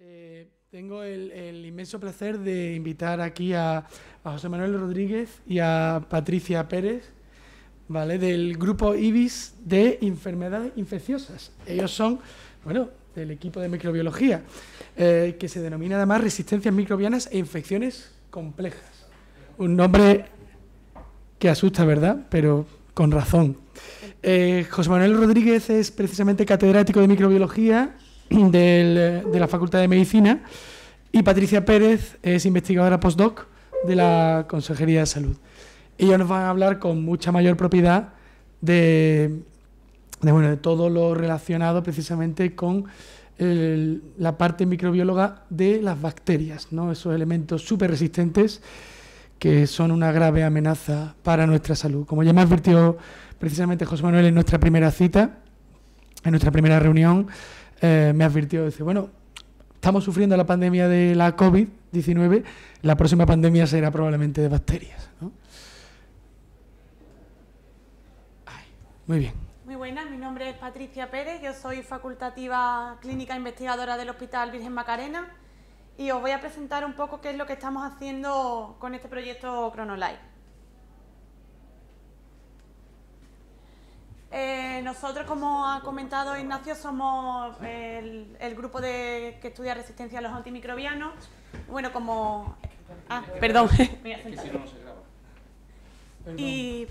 Eh, tengo el, inmenso placer de invitar aquí a, José Manuel Rodríguez y a Patricia Pérez, ¿vale? Del grupo IBIS de enfermedades infecciosas. Ellos son, bueno, del equipo de microbiología, eh, que se denomina además resistencias microbianas e infecciones complejas. Un nombre que asusta, ¿verdad? Pero con razón. Eh, José Manuel Rodríguez es precisamente catedrático de microbiología Eh, de la Facultad de Medicina y Patricia Pérez es investigadora postdoc de la Consejería de Salud. Ellos nos van a hablar con mucha mayor propiedad de, bueno, de todo lo relacionado precisamente con la parte microbióloga de las bacterias, ¿no? esos elementos súper resistentes que son una grave amenaza para nuestra salud. Como ya me advirtió precisamente José Manuel en nuestra primera cita, en nuestra primera reunión, eh, me advirtió, dice, bueno, estamos sufriendo la pandemia de la COVID-19, la próxima pandemia será probablemente de bacterias. muy bien. Muy buenas, mi nombre es Patricia Pérez, yo soy facultativa clínica investigadora del Hospital Virgen Macarena y os voy a presentar un poco qué es lo que estamos haciendo con este proyecto CronoLife. Eh, nosotros, como ha comentado Ignacio, somos el, grupo que estudia resistencia a los antimicrobianos. Bueno, como... Ah, perdón. y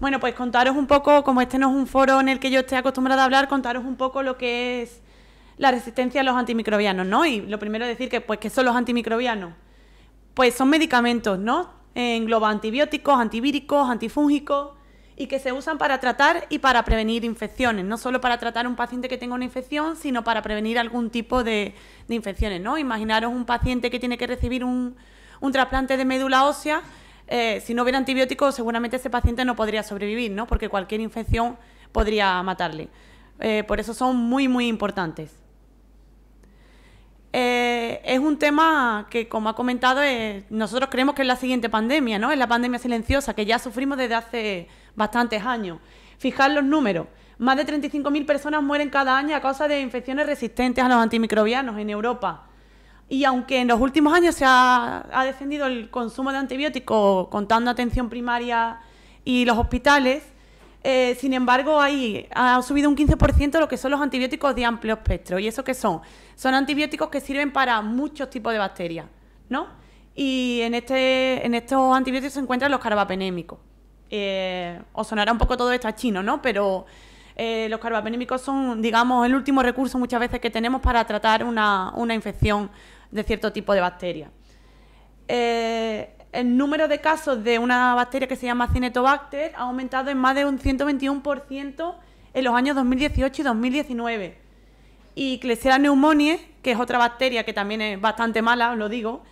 bueno, pues contaros un poco, como este no es un foro en el que yo esté acostumbrada a hablar, contaros un poco lo que es la resistencia a los antimicrobianos, ¿no? Y lo primero es decir que, pues, ¿qué son los antimicrobianos? Pues son medicamentos, ¿no? Eh, engloba antibióticos, antivíricos, antifúngicos, y que se usan para tratar y para prevenir infecciones, no solo para tratar a un paciente que tenga una infección, sino para prevenir algún tipo de, infecciones. ¿no? Imaginaros un paciente que tiene que recibir un, trasplante de médula ósea, eh, si no hubiera antibióticos seguramente ese paciente no podría sobrevivir, ¿no? porque cualquier infección podría matarle. Eh, por eso son muy, muy importantes. Eh, es un tema que, como ha comentado, eh, nosotros creemos que es la siguiente pandemia, ¿no? Es la pandemia silenciosa que ya sufrimos desde hace bastantes años. Fijar los números. Más de 35.000 personas mueren cada año a causa de infecciones resistentes a los antimicrobianos en Europa. Y aunque en los últimos años se ha descendido el consumo de antibióticos contando atención primaria y los hospitales, eh, sin embargo, ahí ha subido un 15% lo que son los antibióticos de amplio espectro. ¿Y eso qué son? Son antibióticos que sirven para muchos tipos de bacterias, Y en, este, en estos antibióticos se encuentran los carbapenémicos. Eh, os sonará un poco todo esto a chino, ¿no? Pero eh, los carbapenémicos son, digamos, el último recurso muchas veces que tenemos para tratar una, infección de cierto tipo de bacteria. Eh, el número de casos de una bacteria que se llama Cinetobacter ha aumentado en más de un 121% en los años 2018 y 2019. Y Klebsiella pneumoniae, que es otra bacteria que también es bastante mala, os lo digo,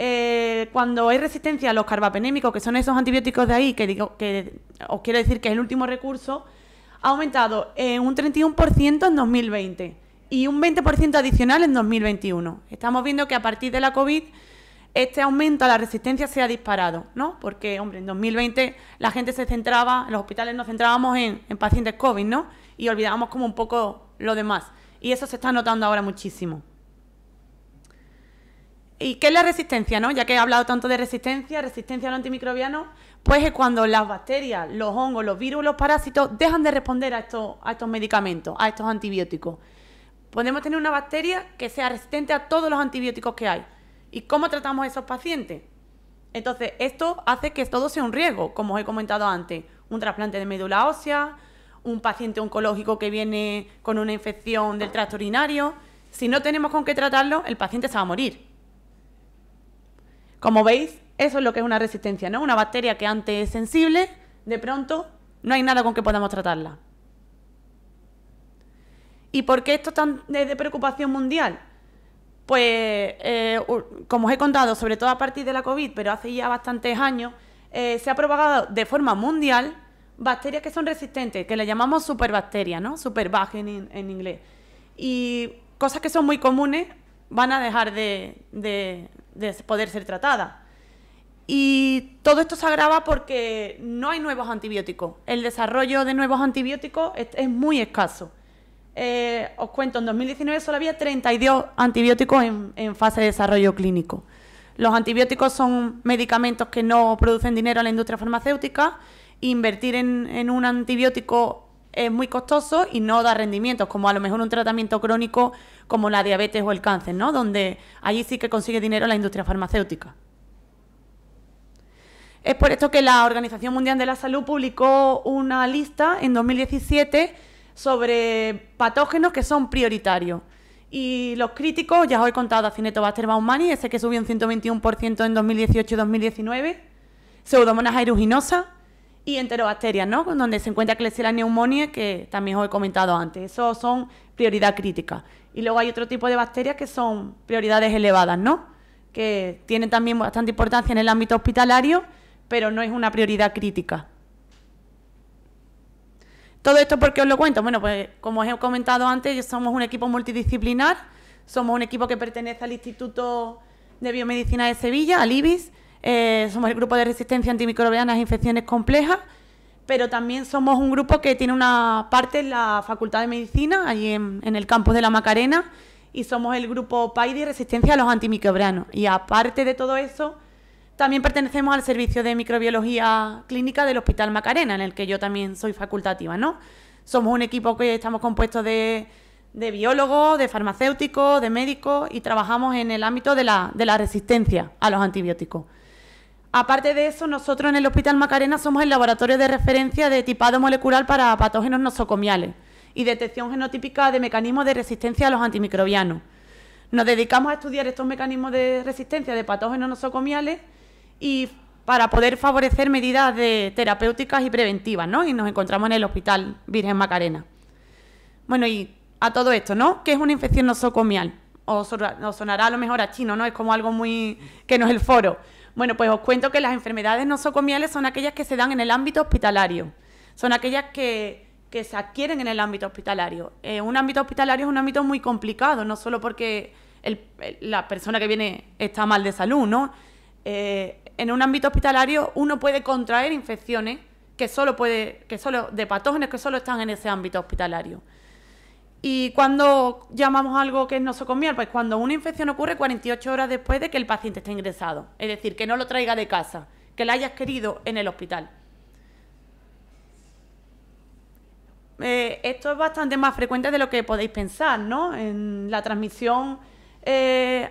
eh, cuando hay resistencia a los carbapenémicos, que son esos antibióticos de ahí, que, que os quiero decir que es el último recurso, ha aumentado en un 31% en 2020 y un 20% adicional en 2021. Estamos viendo que a partir de la COVID este aumento a la resistencia se ha disparado, ¿no? Porque, hombre, en 2020 la gente se centraba, en los hospitales nos centrábamos en, pacientes COVID, ¿no? Y olvidábamos como un poco lo demás. Y eso se está notando ahora muchísimo. ¿Y qué es la resistencia, no? Ya que he hablado tanto de resistencia, resistencia a los antimicrobiano, pues es cuando las bacterias, los hongos, los virus, los parásitos dejan de responder a estos medicamentos, a estos antibióticos. Podemos tener una bacteria que sea resistente a todos los antibióticos que hay ¿Y cómo tratamos a esos pacientes? Entonces, esto hace que todo sea un riesgo, como os he comentado antes, un trasplante de médula ósea, un paciente oncológico que viene con una infección del tracto urinario. Si no tenemos con qué tratarlo, el paciente se va a morir. Como veis, eso es lo que es una resistencia, ¿no? Una bacteria que antes es sensible, de pronto no hay nada con que podamos tratarla. ¿Y por qué esto es de preocupación mundial? Pues, eh, como os he contado, sobre todo a partir de la COVID, pero hace ya bastantes años, eh, se ha propagado de forma mundial bacterias que son resistentes, que le llamamos superbacterias, ¿no? Superbag en, inglés. Y cosas que son muy comunes van a dejar de, poder ser tratadas. Y todo esto se agrava porque no hay nuevos antibióticos. El desarrollo de nuevos antibióticos es muy escaso. Eh, os cuento, en 2019 solo había 32 antibióticos en, fase de desarrollo clínico. Los antibióticos son medicamentos que no producen dinero a la industria farmacéutica. Invertir en, en, un antibiótico es muy costoso y no da rendimientos, como a lo mejor un tratamiento crónico como la diabetes o el cáncer, ¿no? Donde allí sí que consigue dinero la industria farmacéutica. Es por esto que la Organización Mundial de la Salud publicó una lista en 2017 sobre patógenos que son prioritarios. Y los críticos, ya os he contado a baumani, ese que subió un 121% en 2018 y 2019, Pseudomonas aeruginosa y Enterobacterias, ¿no? Donde se encuentra la neumonía, que también os he comentado antes. Esos son prioridad crítica. Y luego hay otro tipo de bacterias que son prioridades elevadas, ¿no? Que tienen también bastante importancia en el ámbito hospitalario, pero no es una prioridad crítica. Todo esto porque os lo cuento. Bueno, pues como os he comentado antes, somos un equipo multidisciplinar, somos un equipo que pertenece al Instituto de Biomedicina de Sevilla, al IBIS, eh, somos el grupo de resistencia antimicrobiana a e infecciones complejas, pero también somos un grupo que tiene una parte en la Facultad de Medicina, allí en, en el campus de la Macarena, y somos el grupo PAIDI Resistencia a los Antimicrobianos. Y aparte de todo eso, también pertenecemos al servicio de microbiología clínica del Hospital Macarena, en el que yo también soy facultativa, ¿no? Somos un equipo que estamos compuestos de, biólogos, de farmacéuticos, de médicos y trabajamos en el ámbito de la, de la resistencia a los antibióticos. Aparte de eso, nosotros en el Hospital Macarena somos el laboratorio de referencia de tipado molecular para patógenos nosocomiales y detección genotípica de mecanismos de resistencia a los antimicrobianos. Nos dedicamos a estudiar estos mecanismos de resistencia de patógenos nosocomiales y para poder favorecer medidas terapéuticas y preventivas, ¿no? Y nos encontramos en el Hospital Virgen Macarena. Bueno, y a todo esto, ¿no? Que es una infección nosocomial. Os, sonará a lo mejor a chino, ¿no? Es como algo muy... que no es el foro. Bueno, pues os cuento que las enfermedades nosocomiales son aquellas que se dan en el ámbito hospitalario. Son aquellas que, se adquieren en el ámbito hospitalario. Eh, un ámbito hospitalario es un ámbito muy complicado, no solo porque la persona que viene está mal de salud, ¿no? Eh, en un ámbito hospitalario uno puede contraer infecciones que solo puede, que solo, de patógenos que solo están en ese ámbito hospitalario. ¿Y cuando llamamos algo que es nosocomial? Pues cuando una infección ocurre 48 horas después de que el paciente esté ingresado. Es decir, que no lo traiga de casa, que la hayas querido en el hospital. Eh, esto es bastante más frecuente de lo que podéis pensar, ¿no? En la transmisión eh,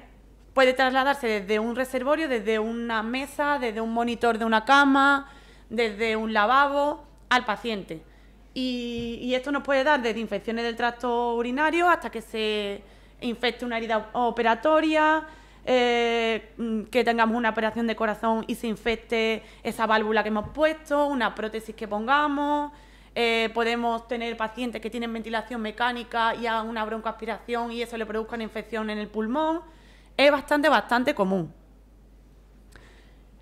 puede trasladarse desde un reservorio, desde una mesa, desde un monitor de una cama, desde un lavabo al paciente. Y, esto nos puede dar desde infecciones del tracto urinario hasta que se infecte una herida operatoria, eh, mm, que tengamos una operación de corazón y se infecte esa válvula que hemos puesto, una prótesis que pongamos. Eh, podemos tener pacientes que tienen ventilación mecánica y hagan una broncoaspiración y eso le produzca una infección en el pulmón es bastante, bastante común.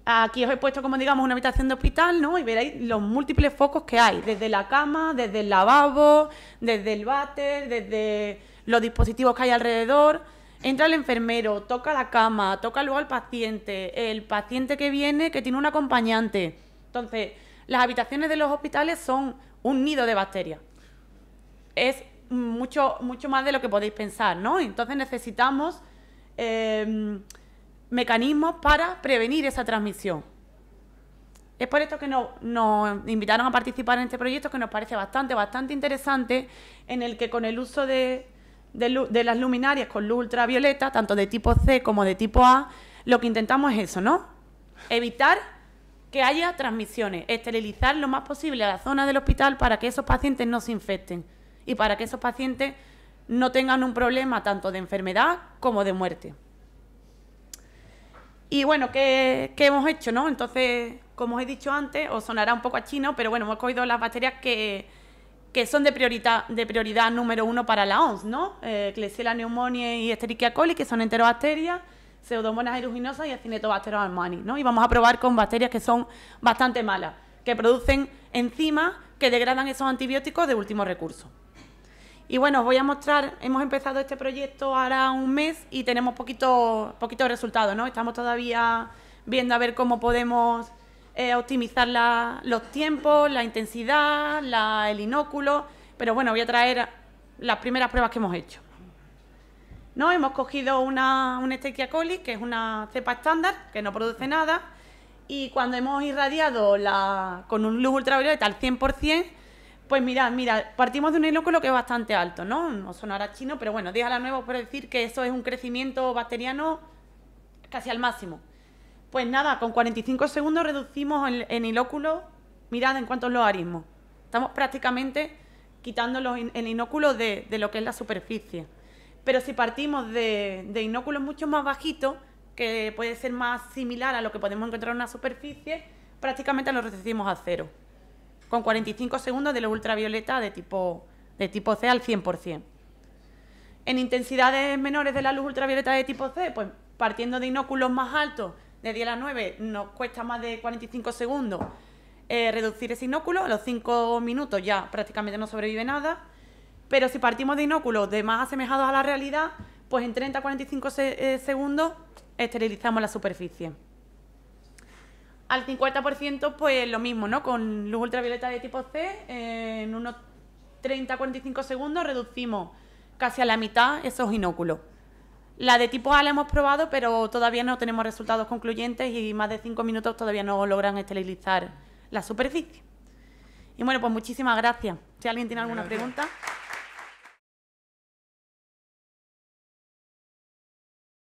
Aquí os he puesto, como digamos, una habitación de hospital, ¿no? Y veréis los múltiples focos que hay, desde la cama, desde el lavabo, desde el váter, desde los dispositivos que hay alrededor. Entra el enfermero, toca la cama, toca luego al paciente, el paciente que viene que tiene un acompañante. Entonces, las habitaciones de los hospitales son un nido de bacterias. Es mucho, mucho más de lo que podéis pensar, ¿no? Entonces necesitamos Em, mecanismos para prevenir esa transmisión. Es por esto que nos, invitaron a participar en este proyecto que nos parece bastante, bastante interesante, en el que con el uso de, las luminarias con luz ultravioleta, tanto de tipo C como de tipo A, lo que intentamos es eso, ¿no? Evitar que haya transmisiones, esterilizar lo más posible a la zona del hospital para que esos pacientes no se infecten y para que esos pacientes no tengan un problema tanto de enfermedad como de muerte. Y bueno, ¿qué, hemos hecho? ¿no? Entonces, como os he dicho antes, os sonará un poco a chino, pero bueno, hemos cogido las bacterias que, son de prioridad, de prioridad número uno para la OMS, ¿no? Eh, y Esterichia coli, que son enterobacterias, Pseudomonas aeruginosa y Acinetobacter baumannii, ¿no? Y vamos a probar con bacterias que son bastante malas, que producen enzimas que degradan esos antibióticos de último recurso. Y bueno, os voy a mostrar, hemos empezado este proyecto ahora un mes y tenemos poquito, poquito resultados, ¿no? Estamos todavía viendo a ver cómo podemos eh, optimizar los tiempos, la intensidad, el inóculo, pero bueno, voy a traer las primeras pruebas que hemos hecho. ¿No? Hemos cogido una, una coli, que es una cepa estándar, que no produce nada, y cuando hemos irradiado con un luz ultravioleta al 100%, pues mira, mira, partimos de un inóculo que es bastante alto, ¿no? No sonará chino, pero bueno, déjala nuevo la nueva por decir que eso es un crecimiento bacteriano casi al máximo. Pues nada, con 45 segundos reducimos el inóculo, mirad en cuántos arismos. Estamos prácticamente quitando los el inóculo de, lo que es la superficie. Pero si partimos de, de inóculos mucho más bajitos, que puede ser más similar a lo que podemos encontrar en una superficie, prácticamente lo reducimos a cero con 45 segundos de luz ultravioleta de tipo, de tipo C al 100%. En intensidades menores de la luz ultravioleta de tipo C, pues partiendo de inóculos más altos, de 10 a 9, nos cuesta más de 45 segundos eh, reducir ese inóculo. A los 5 minutos ya prácticamente no sobrevive nada. Pero si partimos de inóculos de más asemejados a la realidad, pues en 30-45 eh, segundos esterilizamos la superficie. Al 50% pues lo mismo, ¿no? Con luz ultravioleta de tipo C, en unos 30-45 segundos reducimos casi a la mitad esos inóculos. La de tipo A la hemos probado, pero todavía no tenemos resultados concluyentes y más de 5 minutos todavía no logran esterilizar la superficie. Y bueno, pues muchísimas gracias. Si alguien tiene alguna pregunta.